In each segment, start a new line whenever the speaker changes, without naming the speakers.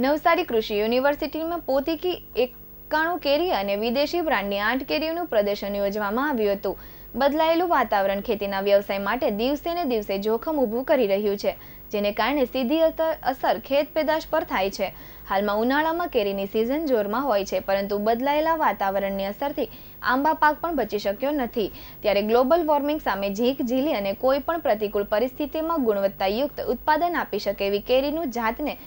નવસારી કૃષિ યુનિવર્સિટીમાં પોતીકી એકાણું કેરી અને વિદેશી બ્રાન્ડની આઠ કેરીઓનું પ્રદર્શન યોજવામાં આવ્યું હતું બદલાયેલું વાતાવરણ ખેતીના વ્યવસાય માટે દિવસે ને દિવસે જોખમ ઊભું કરી રહ્યું છે જેને કારણે સીધી અસર ખેત પેદાશ પર થાય છે હાલમાં ઉનાળામાં કેરીની સિઝન જોરમાં હોય છે પરંતુ બદલાયેલા વાતાવરણની અસરથી આંબા પાક પણ બચી શક્યો નથી ત્યારે ગ્લોબલ વોર્મિંગ સામે ઝીક ઝીલી અને કોઈ પણ પ્રતિકૂળ પરિસ્થિતિમાં ગુણવત્તાયુક્ત ઉત્પાદન આપી શકે એવી કેરીનું જાતને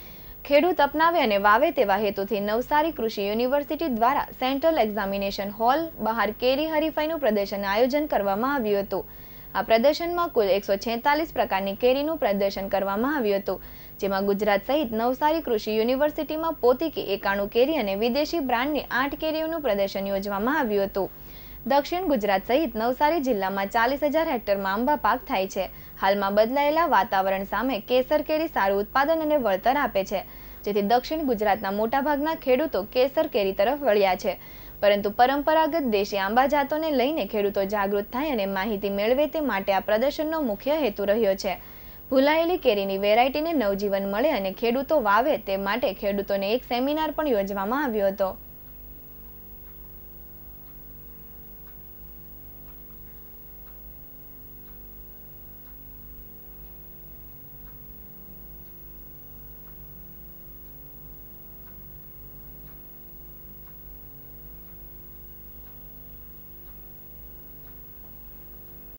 ખેડૂત અપનાવે અને વાવે તેવા હેતુથી નવસારી કૃષિ યુનિવર્સિટી દ્વારા સેન્ટ્રલ એક્ઝામિનેશન હોલ બહાર કેરી હરીફાઈનું પ્રદર્શન આયોજન કરવામાં આવ્યું હતું આ પ્રદર્શનમાં કુલ એકસો છેતાલીસ પ્રકારની કેરીનું પ્રદર્શન કરવામાં આવ્યું હતું જેમાં ગુજરાત સહિત નવસારી કૃષિ યુનિવર્સિટીમાં પોતીકી એકાણું કેરી અને વિદેશી બ્રાન્ડની આઠ કેરીઓનું પ્રદર્શન યોજવામાં આવ્યું હતું દક્ષિણ ગુજરાત સહિત નવસારી જિલ્લામાં ચાલીસ હજાર હેક્ટરમાં આંબા પાક થાય છે હાલમાં બદલાયેલા વાતાવરણ સામે કેસર કેરી સારું ઉત્પાદન અને વળતર આપે છે જેથી દક્ષિણ ગુજરાતના મોટાભાગના ખેડૂતો કેસર કેરી તરફ વળ્યા છે પરંતુ પરંપરાગત દેશી આંબા જાતોને લઈને ખેડૂતો જાગૃત થાય અને માહિતી મેળવે તે માટે આ પ્રદર્શનનો મુખ્ય હેતુ રહ્યો છે ભૂલાયેલી કેરીની વેરાયટીને નવજીવન મળે અને ખેડૂતો વાવે તે માટે ખેડૂતોને એક સેમિનાર પણ યોજવામાં આવ્યો હતો